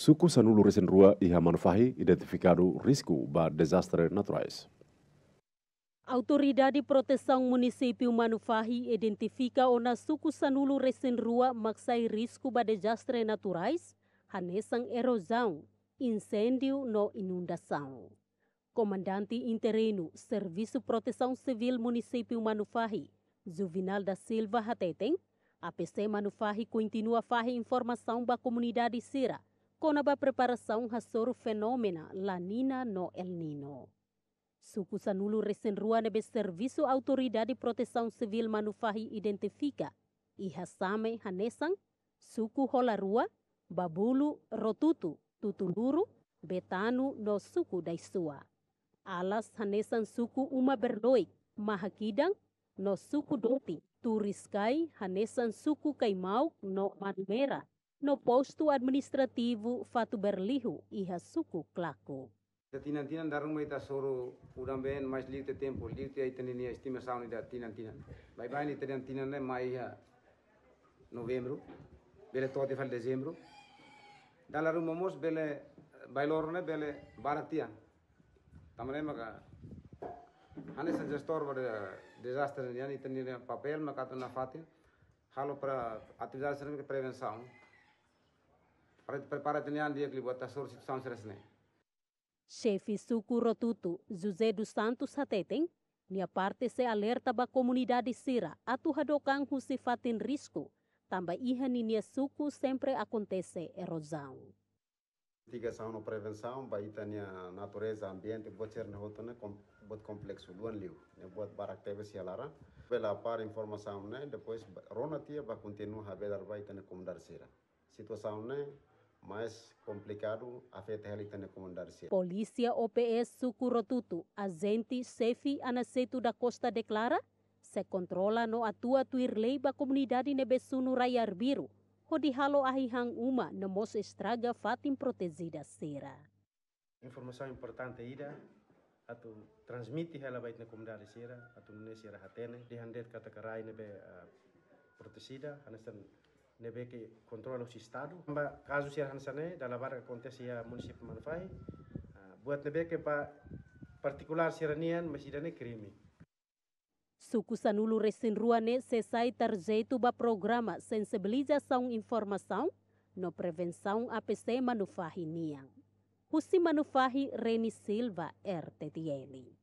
suku Sanulu rua e Hamanfahi identificaram risco ba desastres naturais. Autoridade de Proteção Município Manufahi identifica ona suku Sanulu rua maxai risco ba desastres naturais, hanesang erosão, incêndio no inundação. Comandante interino Serviço Proteção Civil Município Manufahi, Juvenal da Silva Hateteng, APC Manufahi continua a fazer informação para a comunidade Sira ba preparasaun hasor fenomena La Nina no El Nino. Suku Sanulu resen Resenrua nebe servisu autorida di Proteção Civil Manufahi identifika. ihasame Hanesang, Suku hola Holarua, Babulu Rotutu, Tutuluru, betanu no Suku Daisua. Alas Hanesan Suku Uma Berloik, Mahakidang, no Suku Doti, Turiskai Hanesan Suku Kaimau no Manmera, no posto administrativo Fatu Berlihu e Hasuku Klaku. Tinan-tinan darung mai tasoro udam ben é mais liute tempo liute ai tanini a estimação da tinan-tinan. Vai vai ni tinan-tinan né mai a novembro, bele tote fal dezembro. Dalarum mos bele bailor né bele baratian. Tamare maka ane sa gestor pada disaster ni ani tanini papel maka tuna fatin. Halo para atividade que prevenção Prepárate ne andia que bota sorsi sans resne. Chefe Suco Rotuto, José dos Santos Hateteng, nia parte se alerta ba comunidade sira atu hadokang husifatin risku. tamba iha ninia suku sempre acontece erosão. Mitigação na prevenção, baita nia natureza, ambiente, bot ser nehoto ne, bot complexo, luan liu, ne bot barak tebe si alara, pela par informação ne, depois rona tia ba continua a vedar baita ne comunidade sira. Situação ne, mais complicado afeta a recomendação. Polícia OPS Sucurotutu, agente Sefi Anaceto da Costa declara se controla no atua tuir lei ba comunidade Nebesunu Raiar Biro, hodihalo ahihang uma nemos estraga fatim protegida sera. Informação importante ida, atu transmite ela bait na comunidade sera, atu nune sera hatene, dihandet katakarai nebe uh, ah, protegida, anastan nebeke kontrol aus estado ba kasus sir hansane dalam bar kontes ya munisip manfai ah, buat ke pa partikular siranian masidane krimi Suku Sanulu Resinruane selesai tarjeito ba programa sensibilização saung no prevenção APC Manufahi Niang. Husi Manufahi Reni Silva, RTTN.